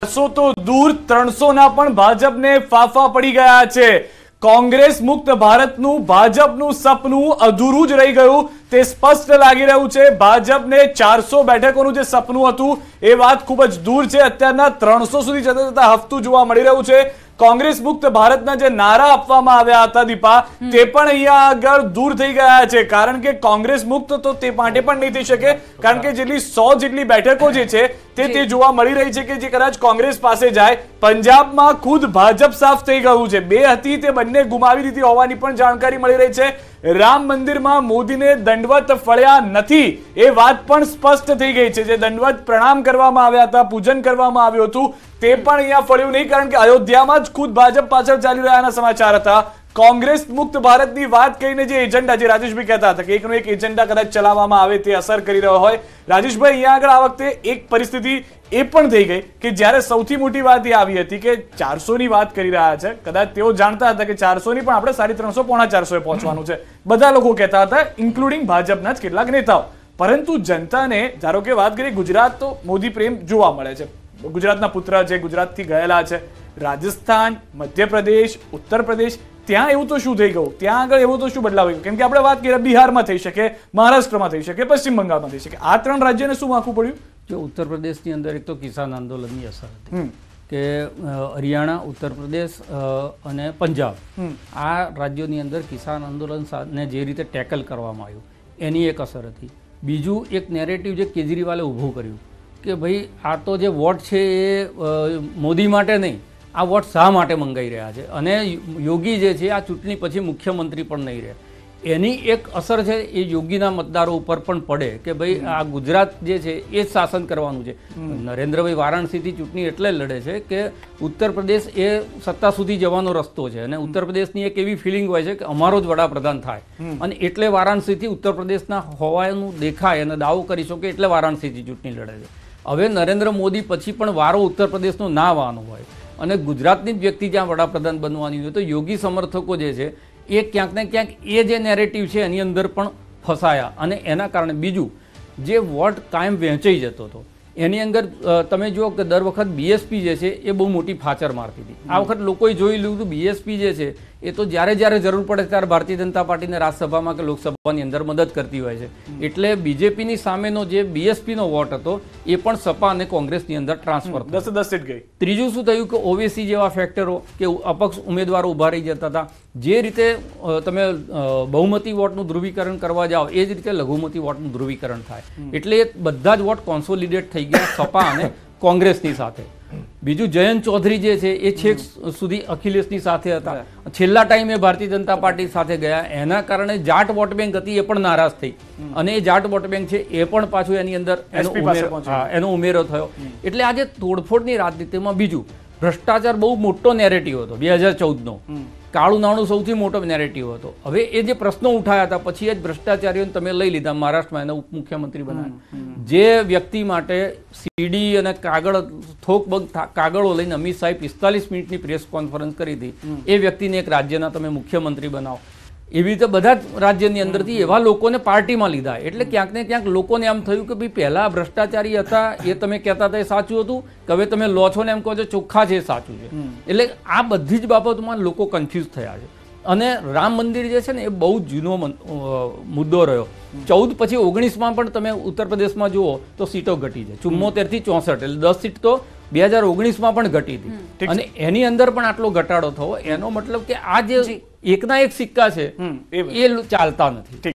બસો તો દૂર ત્રણસો ના પણ ભાજપને ફાફા પડી ગયા છે કોંગ્રેસ મુક્ત ભારતનું ભાજપનું સપનું અધૂરું જ રહી ગયું તે સ્પષ્ટ લાગી રહ્યું છે ભાજપને ચારસો બેઠકોનું જે સપનું હતું એ વાત ખૂબ જ દૂર છે અત્યારના ત્રણસો સુધી જતા જતા હફતું જોવા મળી રહ્યું છે કોંગ્રેસ મુક્ત ભારતના જે નારા આપવામાં આવ્યા હતા દીપા તે પણ અહીંયા આગળ દૂર થઈ ગયા છે કારણ કે કોંગ્રેસ મુક્ત તો તે માટે પણ નહીં થઈ શકે કારણ કે જેટલી સો જેટલી બેઠકો જે છે તે તે જોવા મળી રહી છે કે જે કદાચ કોંગ્રેસ પાસે જાય પંજાબમાં ખુદ ભાજપ સાફ થઈ ગયું છે બે હતી તે બંને ગુમાવી દીધી હોવાની પણ જાણકારી મળી રહી છે રામ મંદિરમાં મોદીને દંડવત ફળ્યા નથી એ વાત પણ સ્પષ્ટ થઈ ગઈ છે જે દંડવત પ્રણામ કરવામાં આવ્યા હતા પૂજન કરવામાં આવ્યું હતું તે પણ અહીંયા ફળ્યું નહીં કારણ કે અયોધ્યામાં જ ખુદ ભાજપ પાછળ ચાલી રહ્યાના સમાચાર હતા કોંગ્રેસ મુક્ત ભારતની વાત કરીને જે એજન્ડા જે રાજેશભાઈ કહેતા હતા કે એકનો એક એજન્ડા કદાચ ચલાવવામાં આવે તે અસર કરી રહ્યો હોય રાજેશભાઈ અહીંયા આગળ આ વખતે એક પરિસ્થિતિ એ પણ થઈ ગઈ કે જ્યારે સૌથી મોટી વાત એ આવી હતી કે ચારસોની વાત કરી રહ્યા છે કદાચ તેઓ જાણતા હતા કે ચારસોની પણ આપણે સાડી ત્રણસો પોણા ચારસો એ પહોંચવાનું છે બધા લોકો કહેતા હતા ઇન્ક્લુડિંગ ભાજપના જ કેટલાક નેતાઓ પરંતુ જનતાને ધારો કે વાત કરીએ ગુજરાત તો મોદી પ્રેમ જોવા મળે છે ગુજરાતના પુત્ર છે ગુજરાતથી ગયેલા છે રાજસ્થાન મધ્યપ્રદેશ ઉત્તર પ્રદેશ ત્યાં એવું તો શું થઈ ગયું ત્યાં આગળ એવું તો શું બદલાવ કેમ કે આપણે વાત કરીએ બિહારમાં થઈ શકે મહારાષ્ટ્રમાં થઈ શકે પશ્ચિમ બંગાળમાં થઈ શકે આ ત્રણ રાજ્યને શું વાંકવું પડ્યું જો ઉત્તર પ્રદેશની અંદર એક તો કિસાન આંદોલનની અસર હતી કે હરિયાણા ઉત્તર પ્રદેશ અને પંજાબ આ રાજ્યોની અંદર કિસાન આંદોલન ને જે રીતે ટેકલ કરવામાં આવ્યું એની એક અસર હતી બીજું એક નેરેટિવ જે કેજરીવાલે ઊભું કર્યું કે ભાઈ આ તો જે વોટ છે એ મોદી માટે નહીં આ વોટ શા માટે મંગાઈ રહ્યા છે અને યોગી જે છે આ ચૂંટણી પછી મુખ્યમંત્રી પણ નહીં રહે એની એક અસર છે એ યોગીના મતદારો ઉપર પણ પડે કે ભાઈ આ ગુજરાત જે છે એ જ શાસન કરવાનું છે નરેન્દ્રભાઈ વારાણસીથી ચૂંટણી એટલે લડે છે કે ઉત્તર પ્રદેશ એ સત્તા સુધી જવાનો રસ્તો છે અને ઉત્તર પ્રદેશની એક એવી ફિલિંગ હોય છે કે અમારો જ વડાપ્રધાન થાય અને એટલે વારાણસીથી ઉત્તર પ્રદેશના હોવાનું દેખાય અને દાવો કરી શકે એટલે વારાણસીથી ચૂંટણી લડે છે હવે નરેન્દ્ર મોદી પછી પણ વારો ઉત્તર પ્રદેશનો ના આવવાનો હોય અને ગુજરાતની જ વ્યક્તિ જ્યાં વડાપ્રધાન બનવાની હોય તો યોગી સમર્થકો જે છે એ ક્યાંક ને ક્યાંક એ જે નેરેટિવ છે એની અંદર પણ ફસાયા અને એના કારણે બીજું જે વોટ કાયમ વહેંચાઈ જતો હતો એની અંદર તમે જુઓ કે દર વખત બીએસપી જે છે એ બહુ મોટી ફાચર મારતી હતી આ વખત લોકોએ જોઈ લીધું બીએસપી જે છે એ તો જ્યારે જ્યારે જરૂર પડે ત્યારે ભારતીય જનતા પાર્ટીને રાજ્યસભામાં કે લોકસભાની અંદર મદદ કરતી હોય છે એટલે બીજેપીની સામેનો જે બીએસપીનો વોટ હતો એ પણ સપા અને કોંગ્રેસની અંદર ટ્રાન્સફર દસ દસ સીટ ગઈ ત્રીજું શું થયું કે ઓવેસી જેવા ફેક્ટરો કે અપક્ષ ઉમેદવારો ઊભા રહી જતા હતા જે રીતે તમે બહુમતી વોટનું ધ્રુવીકરણ કરવા જાઓ એ જ રીતે લઘુમતી વોટનું ધ્રુવીકરણ થાય એટલે એ બધા જ વોટ કોન્સોલિડેટ થઈ ગયા સપા અને કોંગ્રેસની સાથે બીજું જયંત ચૌધરી જે છે એ છેક સુધી અખિલેશની સાથે હતા છેલ્લા ટાઈમે ભારતીય જનતા પાર્ટી સાથે ગયા એના કારણે જાટ વોટ બેંક હતી એ પણ નારાજ થઈ અને એ જાટ વોટ બેંક છે એ પણ પાછું એની અંદર એનો ઉમેરો થયો એટલે આજે તોડફોડની રાજનીતિમાં બીજું ભ્રષ્ટાચાર બહુ મોટો નેરેટિવ હતો બે હજાર ચૌદનો કાળું નાણું સૌથી મોટો નેરેટિવ હતો હવે એ જે પ્રશ્નો ઉઠાયા હતા પછી એ જ ભ્રષ્ટાચારીઓને તમે લઈ લીધા મહારાષ્ટ્રમાં એના ઉપમુખ્યમંત્રી બનાવ્યા જે વ્યક્તિ માટે સીડી અને કાગળ થોકબંધ કાગળો લઈને અમિત શાહે પિસ્તાલીસ મિનિટની પ્રેસ કોન્ફરન્સ કરી હતી એ વ્યક્તિને એક રાજ્યના તમે મુખ્યમંત્રી બનાવો એવી રીતે બધા જ રાજ્યની અંદરથી એવા લોકોને પાર્ટીમાં લીધા એટલે ક્યાંક ને ક્યાંક લોકોને એમ થયું કે ભાઈ પહેલાં ભ્રષ્ટાચારી હતા એ તમે કહેતા હતા એ સાચું હતું કે હવે તમે લો છો ને એમ કહો છો ચોખ્ખા છે એ સાચું છે એટલે આ બધી જ બાબતમાં લોકો કન્ફ્યુઝ થયા છે અને રામ મંદિર જે છે ને એ બહુ જૂનો મુદ્દો રહ્યો ચૌદ પછી ઓગણીસમાં પણ તમે ઉત્તર પ્રદેશમાં જુઓ તો સીટો ઘટી છે ચુમ્મોતેરથી ચોસઠ એટલે દસ સીટ તો બે હજાર ઓગણીસમાં પણ ઘટી હતી અને એની અંદર પણ આટલો ઘટાડો થયો એનો મતલબ કે આ જે એકના એક સિક્કા છે એ ચાલતા નથી